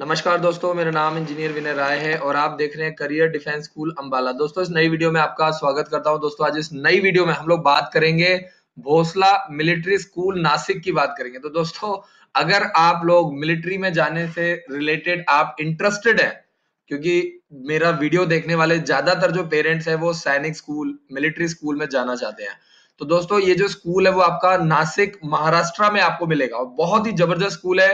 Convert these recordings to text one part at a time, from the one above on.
नमस्कार दोस्तों मेरा नाम इंजीनियर विनय राय है और आप देख रहे हैं करियर डिफेंस स्कूल अंबाला दोस्तों इस नई वीडियो में आपका स्वागत करता हूं दोस्तों आज इस नई वीडियो में हम लोग बात करेंगे भोसला मिलिट्री स्कूल नासिक की बात करेंगे तो दोस्तों अगर आप लोग मिलिट्री में जाने से रिलेटेड आप इंटरेस्टेड है क्योंकि मेरा वीडियो देखने वाले ज्यादातर जो पेरेंट्स है वो सैनिक स्कूल मिलिट्री स्कूल में जाना चाहते हैं तो दोस्तों ये जो स्कूल है वो आपका नासिक महाराष्ट्र में आपको मिलेगा और बहुत ही जबरदस्त स्कूल है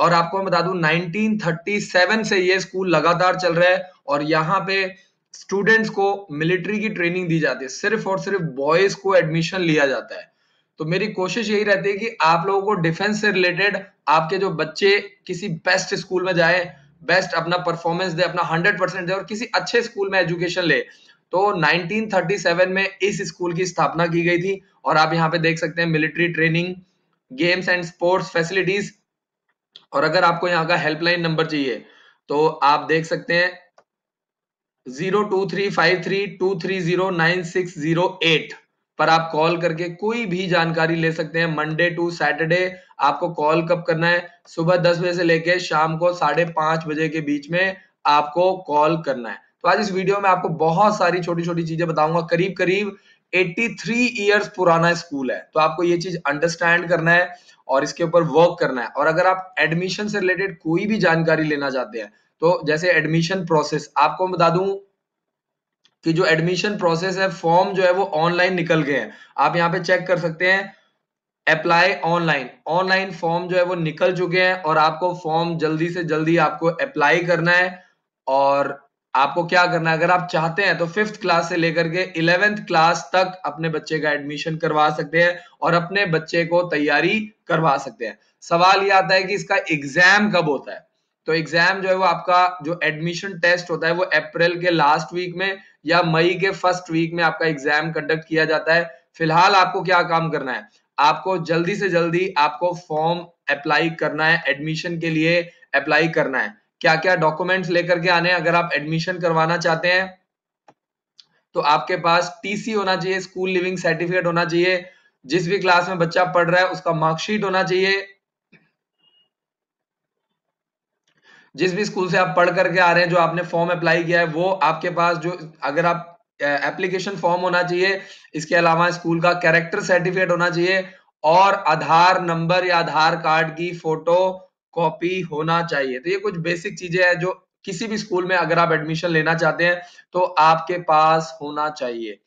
और आपको मैं बता दूं 1937 से ये स्कूल लगातार चल रहा है और यहाँ पे स्टूडेंट्स को मिलिट्री की ट्रेनिंग दी जाती है सिर्फ और सिर्फ बॉयज को एडमिशन लिया जाता है तो मेरी कोशिश यही रहती है कि आप लोगों को डिफेंस से रिलेटेड आपके जो बच्चे किसी बेस्ट स्कूल में जाए बेस्ट अपना परफॉर्मेंस दे अपना हंड्रेड परसेंट दे और किसी अच्छे स्कूल में एजुकेशन ले तो 1937 में इस स्कूल की स्थापना की गई थी और आप यहाँ पे देख सकते हैं military training games and sports facilities और अगर आपको यहाँ का हेल्पलाइन नंबर चाहिए तो आप देख सकते हैं zero two three five three two three zero nine six zero eight पर आप कॉल करके कोई भी जानकारी ले सकते हैं मंडे टू सैटरडे आपको कॉल कब करना है सुबह दस बजे से लेकर शाम को साढ़े पांच बजे के बीच में आपको कॉल करना है तो आज इस वीडियो में आपको बहुत सारी छोटी छोटी चीजें बताऊंगा करीब करीब 83 इयर्स पुराना स्कूल है तो आपको ये चीज अंडरस्टैंड करना है और इसके ऊपर वर्क करना है और अगर आप एडमिशन से रिलेटेड कोई भी जानकारी लेना चाहते हैं तो जैसे एडमिशन प्रोसेस आपको मैं बता दूं कि जो एडमिशन प्रोसेस है फॉर्म जो है वो ऑनलाइन निकल गए हैं आप यहाँ पे चेक कर सकते हैं अप्लाई ऑनलाइन ऑनलाइन फॉर्म जो है वो निकल चुके हैं और आपको फॉर्म जल्दी से जल्दी आपको अप्लाई करना है और आपको क्या करना है अगर आप चाहते हैं तो फिफ्थ क्लास से लेकर के इलेवेंथ क्लास तक अपने बच्चे का एडमिशन करवा सकते हैं और अपने बच्चे को तैयारी करवा सकते हैं सवाल ये आता है कि इसका एग्जाम कब होता है तो एग्जाम जो है वो आपका जो एडमिशन टेस्ट होता है वो अप्रैल के लास्ट वीक में या मई के फर्स्ट वीक में आपका एग्जाम कंडक्ट किया जाता है फिलहाल आपको क्या काम करना है आपको जल्दी से जल्दी आपको फॉर्म अप्लाई करना है एडमिशन के लिए अप्लाई करना है क्या क्या डॉक्यूमेंट्स लेकर के आने अगर आप एडमिशन करवाना चाहते हैं तो आपके पास टीसी होना चाहिए स्कूल लिविंग सर्टिफिकेट होना चाहिए जिस भी क्लास में बच्चा पढ़ रहा है उसका मार्कशीट होना चाहिए जिस भी स्कूल से आप पढ़ करके आ रहे हैं जो आपने फॉर्म अप्लाई किया है वो आपके पास जो अगर आप एप्लीकेशन फॉर्म होना चाहिए इसके अलावा स्कूल का कैरेक्टर सर्टिफिकेट होना चाहिए और आधार नंबर या आधार कार्ड की फोटो कॉपी होना चाहिए तो ये कुछ बेसिक चीजें हैं जो किसी भी स्कूल में अगर आप एडमिशन लेना चाहते हैं तो आपके पास होना चाहिए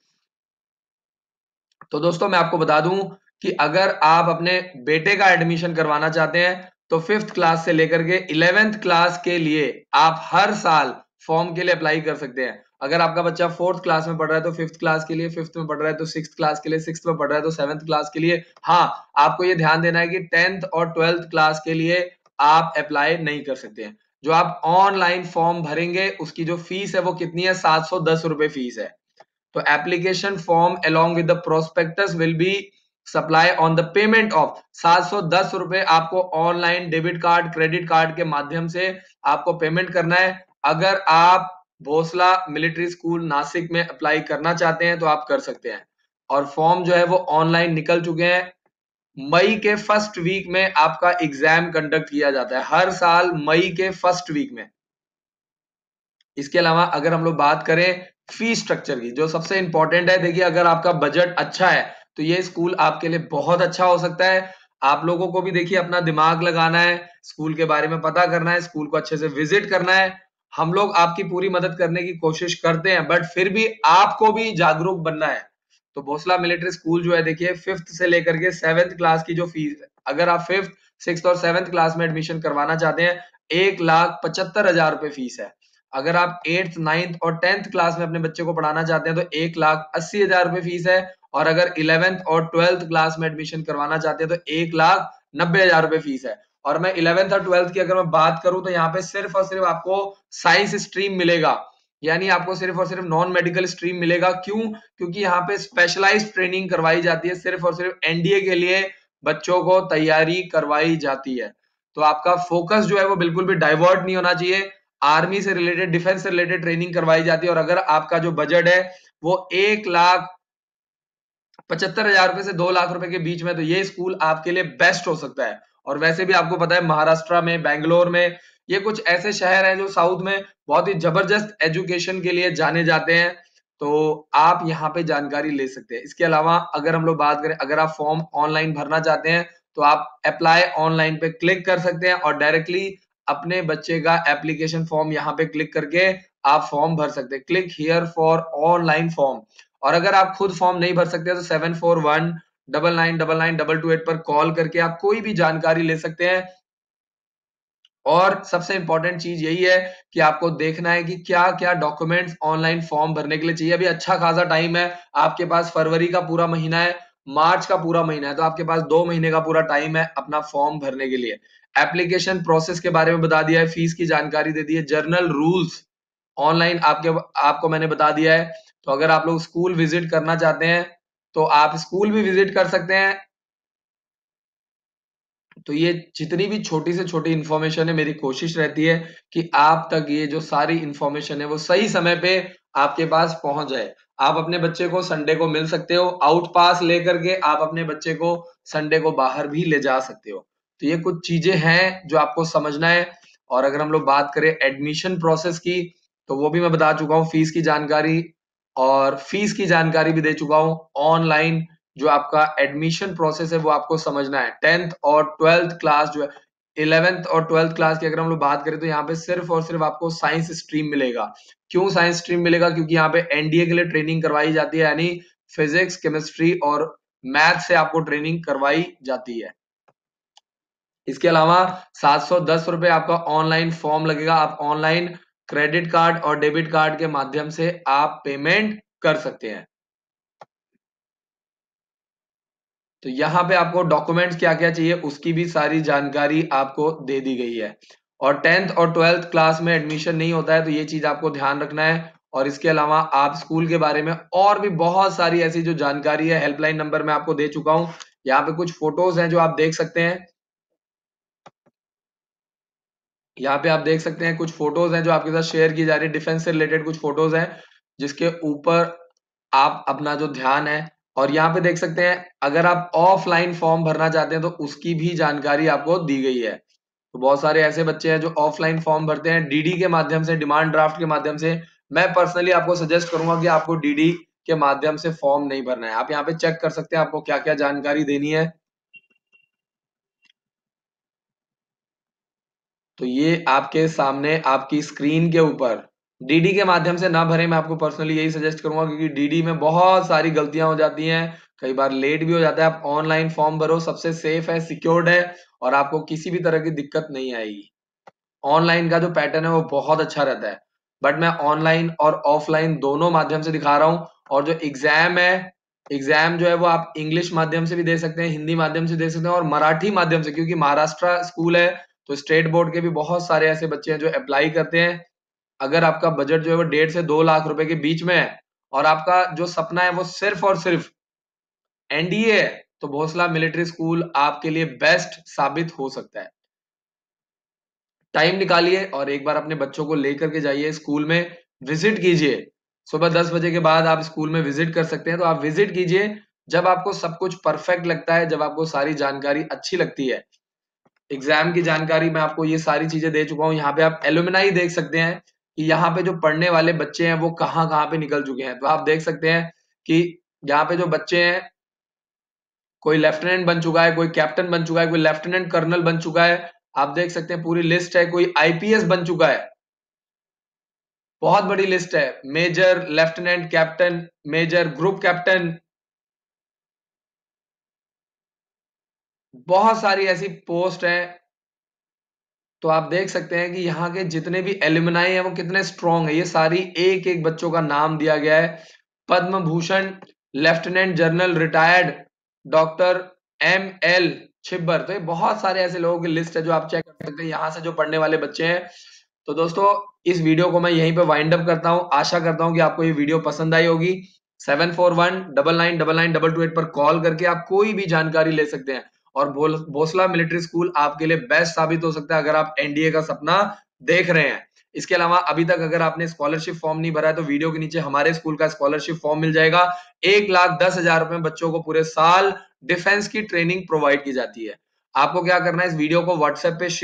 तो दोस्तों मैं आपको बता दूं कि अगर आप अपने बेटे का एडमिशन करवाना चाहते हैं तो फिफ्थ क्लास से लेकर के इलेवेंथ क्लास के लिए आप हर साल फॉर्म के लिए अप्लाई कर सकते हैं अगर आपका बच्चा फोर्थ क्लास में पढ़ रहा है तो फिफ्थ क्लास के लिए फिफ्थ में पढ़ रहा है तो सिक्स क्लास के लिए सिक्स में पढ़ रहा है तो सेवंथ क्लास के लिए हाँ आपको ये ध्यान देना है कि टेंथ और ट्वेल्थ क्लास के लिए आप अप्लाई नहीं कर सकते हैं जो आप ऑनलाइन फॉर्म भरेंगे उसकी जो फीस है वो कितनी है सात सौ दस रुपए फीस है तो application form along with the prospectus will be supply on the payment of सात सौ दस रुपए आपको online debit card credit card के माध्यम से आपको पेमेंट करना है अगर आप भोसला मिलिट्री स्कूल नासिक में अप्लाई करना चाहते हैं तो आप कर सकते हैं और फॉर्म जो है वो ऑनलाइन निकल चुके हैं मई के फर्स्ट वीक में आपका एग्जाम कंडक्ट किया जाता है हर साल मई के फर्स्ट वीक में इसके अलावा अगर हम लोग बात करें फी स्ट्रक्चर की जो सबसे इंपॉर्टेंट है देखिए अगर आपका बजट अच्छा है तो ये स्कूल आपके लिए बहुत अच्छा हो सकता है आप लोगों को भी देखिए अपना दिमाग लगाना है स्कूल के बारे में पता करना है स्कूल को अच्छे से विजिट करना है हम लोग आपकी पूरी मदद करने की कोशिश करते हैं बट फिर भी आपको भी जागरूक बनना है तो भोसला मिलिट्री स्कूल जो है देखिए फिफ्थ से लेकर के सेवेंथ क्लास की जो फीस अगर आप फिफ्थ सिक्स और सेवेंथ क्लास में एडमिशन करवाना चाहते हैं एक लाख पचहत्तर हजार रुपए फीस है अगर आप एट्थ नाइन्थ और टेंथ क्लास में अपने बच्चे को पढ़ाना चाहते हैं तो एक लाख अस्सी हजार रुपए फीस है और अगर इलेवेंथ और ट्वेल्थ क्लास में एडमिशन करवाना चाहते हैं तो एक लाख नब्बे हजार रुपए फीस है और मैं इलेवेंथ और ट्वेल्थ की अगर मैं बात करूं तो यहाँ पे सिर्फ और सिर्फ आपको साइंस स्ट्रीम मिलेगा यानी आपको सिर्फ और सिर्फ नॉन मेडिकल स्ट्रीम मिलेगा क्यों क्योंकि यहाँ पे स्पेशलाइज ट्रेनिंग करवाई जाती है सिर्फ और सिर्फ एनडीए के लिए बच्चों को तैयारी करवाई जाती है तो आपका फोकस जो है वो बिल्कुल भी डाइवर्ट नहीं होना चाहिए आर्मी से रिलेटेड डिफेंस से रिलेटेड ट्रेनिंग करवाई जाती है और अगर आपका जो बजट है वो एक लाख पचहत्तर हजार रुपए से दो लाख रुपए के बीच में तो ये स्कूल आपके लिए बेस्ट हो सकता है और वैसे भी आपको पता है महाराष्ट्र में बैंगलोर में ये कुछ ऐसे शहर हैं जो साउथ में बहुत ही जबरदस्त एजुकेशन के लिए जाने जाते हैं तो आप यहाँ पे जानकारी ले सकते हैं इसके अलावा अगर हम लोग बात करें अगर आप फॉर्म ऑनलाइन भरना चाहते हैं तो आप अप्लाई ऑनलाइन पे क्लिक कर सकते हैं और डायरेक्टली अपने बच्चे का एप्लीकेशन फॉर्म यहाँ पे क्लिक करके आप फॉर्म भर सकते हैं click here for online form और अगर आप खुद फॉर्म नहीं भर सकते तो seven four one double nine double nine double two eight पर कॉल करके आप कोई भी जानकारी ले सकते हैं और सबसे इंपॉर्टेंट चीज यही है कि आपको देखना है कि क्या क्या डॉक्यूमेंट्स ऑनलाइन फॉर्म भरने के लिए चाहिए अभी अच्छा खासा टाइम है आपके पास फरवरी का पूरा महीना है मार्च का पूरा महीना है तो आपके पास दो महीने का पूरा टाइम है अपना फॉर्म भरने के लिए एप्लीकेशन प्रोसेस के बारे में बता दिया है फीस की जानकारी दे दी है जर्नल रूल्स ऑनलाइन आपके आपको मैंने बता दिया है तो अगर आप लोग स्कूल विजिट करना चाहते हैं तो आप स्कूल भी विजिट कर सकते हैं तो ये जितनी भी छोटी से छोटी इंफॉर्मेशन है मेरी कोशिश रहती है कि आप तक ये जो सारी इंफॉर्मेशन है वो सही समय पे आपके पास पहुंच जाए आप अपने बच्चे को संडे को मिल सकते हो आउट पास लेकर के आप अपने बच्चे को संडे को बाहर भी ले जा सकते हो तो ये कुछ चीजें हैं जो आपको समझना है और अगर हम लोग बात करें एडमिशन प्रोसेस की तो वो भी मैं बता चुका हूँ फीस की जानकारी और फीस की जानकारी भी दे चुका हूँ ऑनलाइन जो आपका एडमिशन प्रोसेस है वो आपको समझना है टेंथ और ट्वेल्थ क्लास जो है इलेवेंथ और ट्वेल्थ क्लास की अगर हम लोग बात करें तो यहाँ पे सिर्फ और सिर्फ आपको साइंस स्ट्रीम मिलेगा क्यों साइंस स्ट्रीम मिलेगा क्योंकि यहाँ पे एनडीए के लिए ट्रेनिंग करवाई जाती है यानी फिजिक्स केमिस्ट्री और मैथ से आपको ट्रेनिंग करवाई जाती है इसके अलावा सात सौ दस रुपए आपका ऑनलाइन फॉर्म लगेगा आप ऑनलाइन क्रेडिट कार्ड और डेबिट कार्ड के माध्यम से आप पेमेंट कर सकते हैं तो यहाँ पे आपको डॉक्यूमेंट्स क्या क्या चाहिए उसकी भी सारी जानकारी आपको दे दी गई है और टेंथ और ट्वेल्थ क्लास में एडमिशन नहीं होता है तो ये चीज आपको ध्यान रखना है और इसके अलावा आप स्कूल के बारे में और भी बहुत सारी ऐसी जो जानकारी है हेल्पलाइन नंबर मैं आपको दे चुका हूं यहाँ पे कुछ फोटोज हैं जो आप देख सकते हैं यहाँ पे आप देख सकते हैं कुछ फोटोज हैं जो आपके साथ शेयर की जा रही है डिफेंस से रिलेटेड कुछ फोटोज हैं जिसके ऊपर आप अपना जो ध्यान है और यहाँ पे देख सकते हैं अगर आप ऑफलाइन फॉर्म भरना चाहते हैं तो उसकी भी जानकारी आपको दी गई है तो बहुत सारे ऐसे बच्चे हैं जो ऑफलाइन फॉर्म भरते हैं डीडी के माध्यम से डिमांड ड्राफ्ट के माध्यम से मैं पर्सनली आपको सजेस्ट करूंगा कि आपको डीडी के माध्यम से फॉर्म नहीं भरना है आप यहाँ पे चेक कर सकते हैं आपको क्या क्या जानकारी देनी है तो ये आपके सामने आपकी स्क्रीन के ऊपर डीडी के माध्यम से ना भरे मैं आपको पर्सनली यही सजेस्ट करूंगा क्योंकि डीडी में बहुत सारी गलतियां हो जाती हैं कई बार लेट भी हो जाता है आप ऑनलाइन फॉर्म भरो सबसे सेफ है सिक्योर्ड है और आपको किसी भी तरह की दिक्कत नहीं आएगी ऑनलाइन का जो पैटर्न है वो बहुत अच्छा रहता है बट मैं ऑनलाइन और ऑफलाइन दोनों माध्यम से दिखा रहा हूँ और जो एग्जाम है एग्जाम जो है वो आप इंग्लिश माध्यम से भी दे सकते हैं हिंदी माध्यम से दे सकते हैं और मराठी माध्यम से क्योंकि महाराष्ट्र स्कूल है तो स्टेट बोर्ड के भी बहुत सारे ऐसे बच्चे हैं जो अप्लाई करते हैं अगर आपका बजट जो है वो डेढ़ से दो लाख रुपए के बीच में है और आपका जो सपना है वो सिर्फ और सिर्फ एनडीए है तो भोसला मिलिट्री स्कूल आपके लिए बेस्ट साबित हो सकता है टाइम निकालिए और एक बार अपने बच्चों को लेकर के जाइए स्कूल में विजिट कीजिए सुबह दस बजे के बाद आप स्कूल में विजिट कर सकते हैं तो आप विजिट कीजिए जब आपको सब कुछ परफेक्ट लगता है जब आपको सारी जानकारी अच्छी लगती है एग्जाम की जानकारी मैं आपको ये सारी चीजें दे चुका हूं यहाँ पे आप एलुमिनाई देख सकते हैं यहाँ पे जो पढ़ने वाले बच्चे हैं वो कहाँ कहाँ पे निकल चुके हैं तो आप देख सकते हैं कि यहाँ पे जो बच्चे हैं कोई लेफ्टिनेंट बन चुका है कोई कैप्टन बन चुका है कोई लेफ्टिनेंट कर्नल बन चुका है आप देख सकते हैं पूरी लिस्ट है कोई आईपीएस बन चुका है बहुत बड़ी लिस्ट है major lieutenant captain major group captain बहुत सारी ऐसी पोस्ट है तो आप देख सकते हैं कि यहाँ के जितने भी एलिमिनाई हैं वो कितने स्ट्रॉन्ग है ये सारी एक एक बच्चों का नाम दिया गया है Padma Bhushan lieutenant general retired doctor M L Chhibber तो ये बहुत सारे ऐसे लोगों की लिस्ट है जो आप चेक कर सकते हैं यहाँ से जो पढ़ने वाले बच्चे हैं तो दोस्तों इस वीडियो को मैं यहीं पे वाइंड अप करता हूँ आशा करता हूँ कि आपको ये वीडियो पसंद आई होगी seven four one double nine double nine double two eight पर कॉल करके आप कोई भी जानकारी ले सकते हैं और बोसला मिलिट्री स्कूल आपके लिए बेस्ट साबित हो सकता है अगर आप एनडीए का सपना देख रहे हैं इसके अलावा अभी तक अगर आपने स्कॉलरशिप फॉर्म नहीं भरा है तो वीडियो के नीचे हमारे स्कूल का स्कॉलरशिप फॉर्म मिल जाएगा एक लाख दस हजार रुपए बच्चों को पूरे साल डिफेंस की ट्रेनिंग प्रोवाइड की जाती है आपको क्या करना है इस वीडियो को व्हाट्सएप पे